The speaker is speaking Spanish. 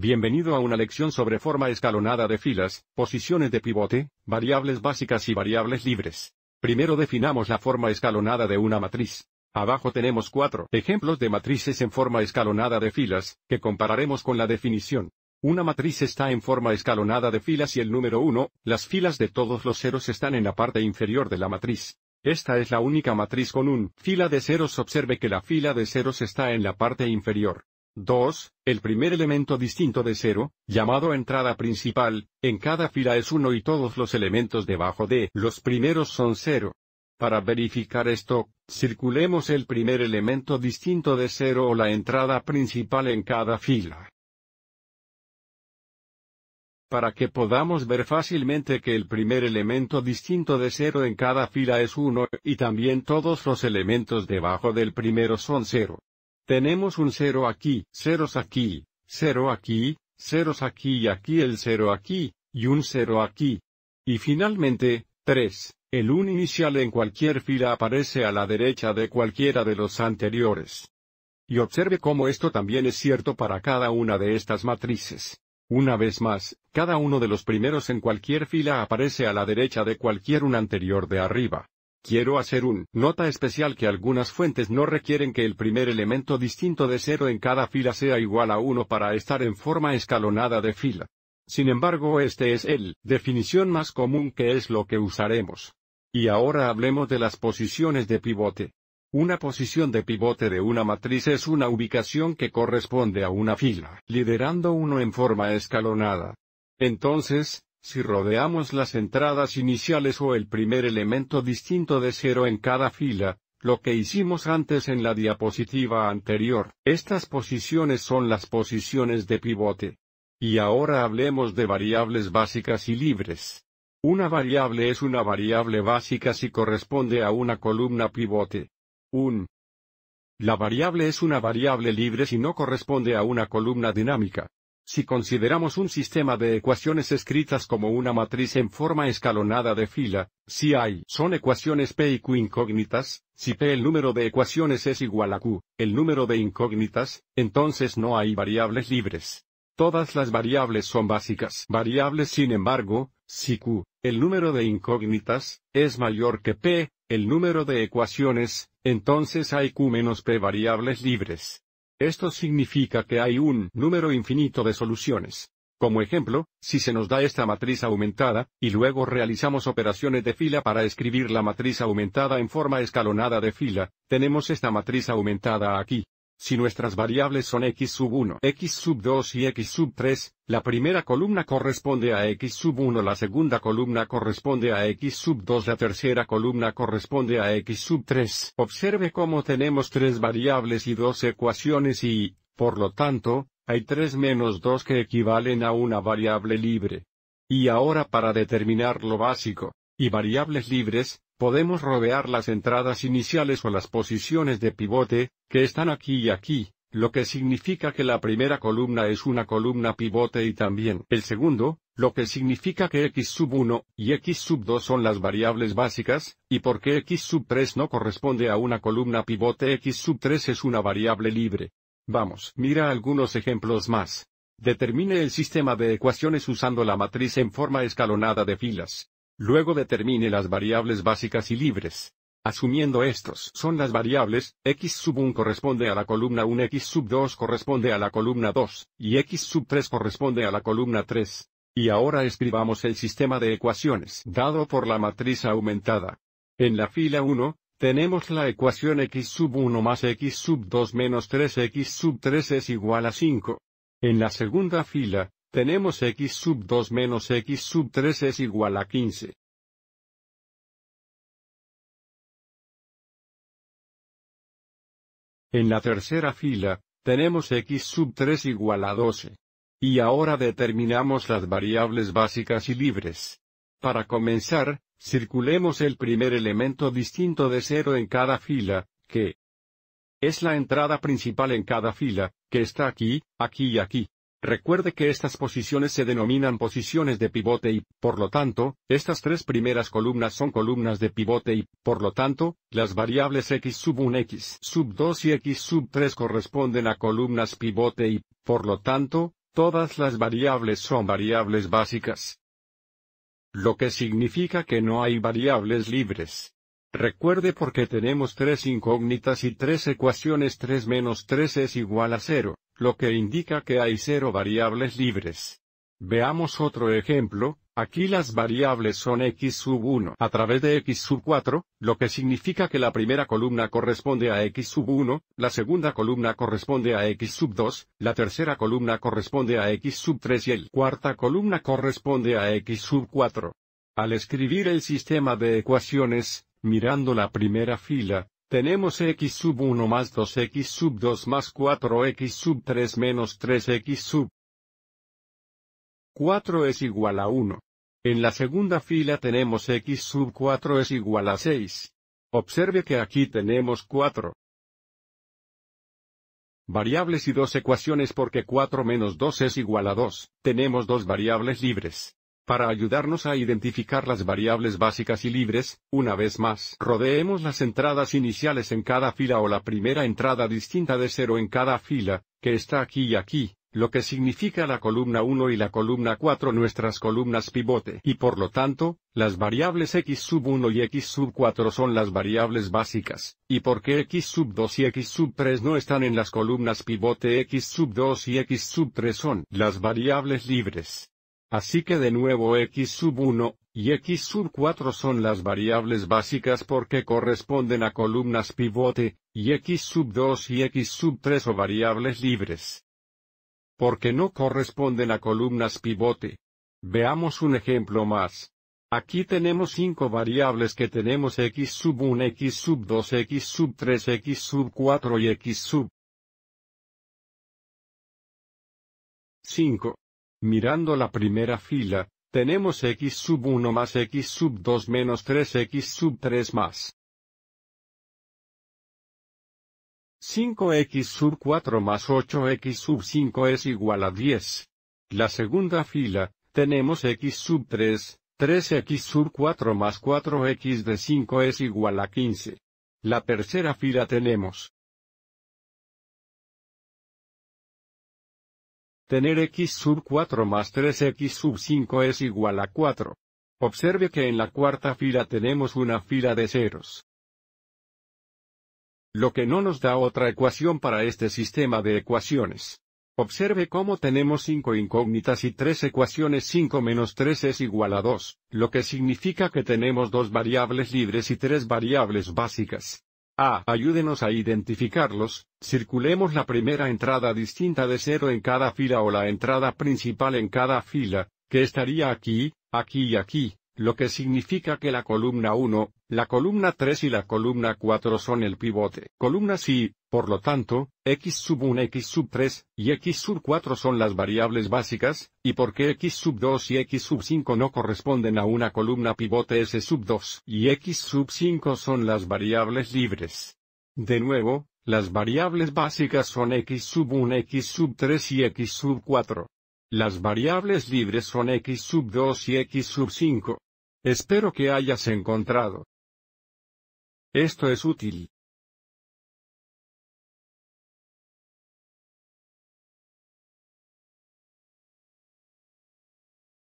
Bienvenido a una lección sobre forma escalonada de filas, posiciones de pivote, variables básicas y variables libres. Primero definamos la forma escalonada de una matriz. Abajo tenemos cuatro ejemplos de matrices en forma escalonada de filas, que compararemos con la definición. Una matriz está en forma escalonada de filas y el número uno, las filas de todos los ceros están en la parte inferior de la matriz. Esta es la única matriz con un fila de ceros. Observe que la fila de ceros está en la parte inferior. 2. El primer elemento distinto de 0, llamado entrada principal, en cada fila es 1 y todos los elementos debajo de los primeros son 0. Para verificar esto, circulemos el primer elemento distinto de 0 o la entrada principal en cada fila. Para que podamos ver fácilmente que el primer elemento distinto de 0 en cada fila es 1, y también todos los elementos debajo del primero son 0. Tenemos un cero aquí, ceros aquí, cero aquí, ceros aquí y aquí el cero aquí, y un cero aquí. Y finalmente, 3. El 1 inicial en cualquier fila aparece a la derecha de cualquiera de los anteriores. Y observe cómo esto también es cierto para cada una de estas matrices. Una vez más, cada uno de los primeros en cualquier fila aparece a la derecha de cualquier un anterior de arriba. Quiero hacer un nota especial que algunas fuentes no requieren que el primer elemento distinto de cero en cada fila sea igual a 1 para estar en forma escalonada de fila. Sin embargo, este es el definición más común que es lo que usaremos. Y ahora hablemos de las posiciones de pivote. Una posición de pivote de una matriz es una ubicación que corresponde a una fila, liderando uno en forma escalonada. Entonces, si rodeamos las entradas iniciales o el primer elemento distinto de cero en cada fila, lo que hicimos antes en la diapositiva anterior, estas posiciones son las posiciones de pivote. Y ahora hablemos de variables básicas y libres. Una variable es una variable básica si corresponde a una columna pivote. Un. La variable es una variable libre si no corresponde a una columna dinámica. Si consideramos un sistema de ecuaciones escritas como una matriz en forma escalonada de fila, si hay son ecuaciones P y Q incógnitas, si P el número de ecuaciones es igual a Q, el número de incógnitas, entonces no hay variables libres. Todas las variables son básicas. Variables sin embargo, si Q, el número de incógnitas, es mayor que P, el número de ecuaciones, entonces hay Q menos P variables libres. Esto significa que hay un número infinito de soluciones. Como ejemplo, si se nos da esta matriz aumentada, y luego realizamos operaciones de fila para escribir la matriz aumentada en forma escalonada de fila, tenemos esta matriz aumentada aquí. Si nuestras variables son x sub 1, x sub 2 y x sub 3, la primera columna corresponde a x sub 1, la segunda columna corresponde a x sub 2, la tercera columna corresponde a x sub 3. Observe cómo tenemos tres variables y dos ecuaciones y, por lo tanto, hay tres menos dos que equivalen a una variable libre. Y ahora para determinar lo básico, y variables libres, podemos rodear las entradas iniciales o las posiciones de pivote, que están aquí y aquí, lo que significa que la primera columna es una columna pivote y también el segundo, lo que significa que x sub 1 y x sub 2 son las variables básicas, y porque x sub 3 no corresponde a una columna pivote x sub 3 es una variable libre. Vamos, mira algunos ejemplos más. Determine el sistema de ecuaciones usando la matriz en forma escalonada de filas. Luego determine las variables básicas y libres. Asumiendo estos son las variables, x sub 1 corresponde a la columna 1, x sub 2 corresponde a la columna 2, y x sub 3 corresponde a la columna 3. Y ahora escribamos el sistema de ecuaciones dado por la matriz aumentada. En la fila 1, tenemos la ecuación x sub 1 más x sub 2 menos 3x sub 3 es igual a 5. En la segunda fila, tenemos x sub 2 menos x sub 3 es igual a 15. En la tercera fila, tenemos x sub 3 igual a 12. Y ahora determinamos las variables básicas y libres. Para comenzar, circulemos el primer elemento distinto de 0 en cada fila, que es la entrada principal en cada fila, que está aquí, aquí y aquí. Recuerde que estas posiciones se denominan posiciones de pivote y, por lo tanto, estas tres primeras columnas son columnas de pivote y, por lo tanto, las variables x sub 1, x sub 2 y x sub 3 corresponden a columnas pivote y, por lo tanto, todas las variables son variables básicas. Lo que significa que no hay variables libres. Recuerde porque tenemos tres incógnitas y tres ecuaciones 3 menos 3 es igual a 0 lo que indica que hay cero variables libres. Veamos otro ejemplo, aquí las variables son x sub 1 a través de x sub 4, lo que significa que la primera columna corresponde a x sub 1, la segunda columna corresponde a x sub 2, la tercera columna corresponde a x sub 3 y el cuarta columna corresponde a x sub 4. Al escribir el sistema de ecuaciones, mirando la primera fila, tenemos x sub 1 más 2x sub 2 más 4x sub 3 menos 3x sub 4 es igual a 1. En la segunda fila tenemos x sub 4 es igual a 6. Observe que aquí tenemos 4 variables y dos ecuaciones porque 4 menos 2 es igual a 2, tenemos dos variables libres. Para ayudarnos a identificar las variables básicas y libres, una vez más, rodeemos las entradas iniciales en cada fila o la primera entrada distinta de 0 en cada fila, que está aquí y aquí, lo que significa la columna 1 y la columna 4 nuestras columnas pivote. Y por lo tanto, las variables x sub 1 y x sub 4 son las variables básicas, y porque x sub 2 y x sub 3 no están en las columnas pivote x sub 2 y x sub 3 son las variables libres. Así que de nuevo x sub 1, y x sub 4 son las variables básicas porque corresponden a columnas pivote, y x sub 2 y x sub 3 son variables libres. Porque no corresponden a columnas pivote. Veamos un ejemplo más. Aquí tenemos cinco variables que tenemos x sub 1, x sub 2, x sub 3, x sub 4 y x sub 5. Mirando la primera fila, tenemos x sub 1 más x sub 2 menos 3x sub 3 más 5x sub 4 más 8x sub 5 es igual a 10. La segunda fila, tenemos x sub 3, 3x sub 4 más 4x de 5 es igual a 15. La tercera fila tenemos Tener x sub 4 más 3x sub 5 es igual a 4. Observe que en la cuarta fila tenemos una fila de ceros. Lo que no nos da otra ecuación para este sistema de ecuaciones. Observe cómo tenemos 5 incógnitas y 3 ecuaciones 5 menos 3 es igual a 2, lo que significa que tenemos dos variables libres y tres variables básicas. A. Ayúdenos a identificarlos, circulemos la primera entrada distinta de cero en cada fila o la entrada principal en cada fila, que estaría aquí, aquí y aquí, lo que significa que la columna 1, la columna 3 y la columna 4 son el pivote. Columnas y, por lo tanto, x sub 1, x sub 3, y x sub 4 son las variables básicas, y porque x sub 2 y x sub 5 no corresponden a una columna pivote s sub 2 y x sub 5 son las variables libres. De nuevo, las variables básicas son x sub 1, x sub 3 y x sub 4. Las variables libres son x sub 2 y x sub 5. Espero que hayas encontrado esto es útil,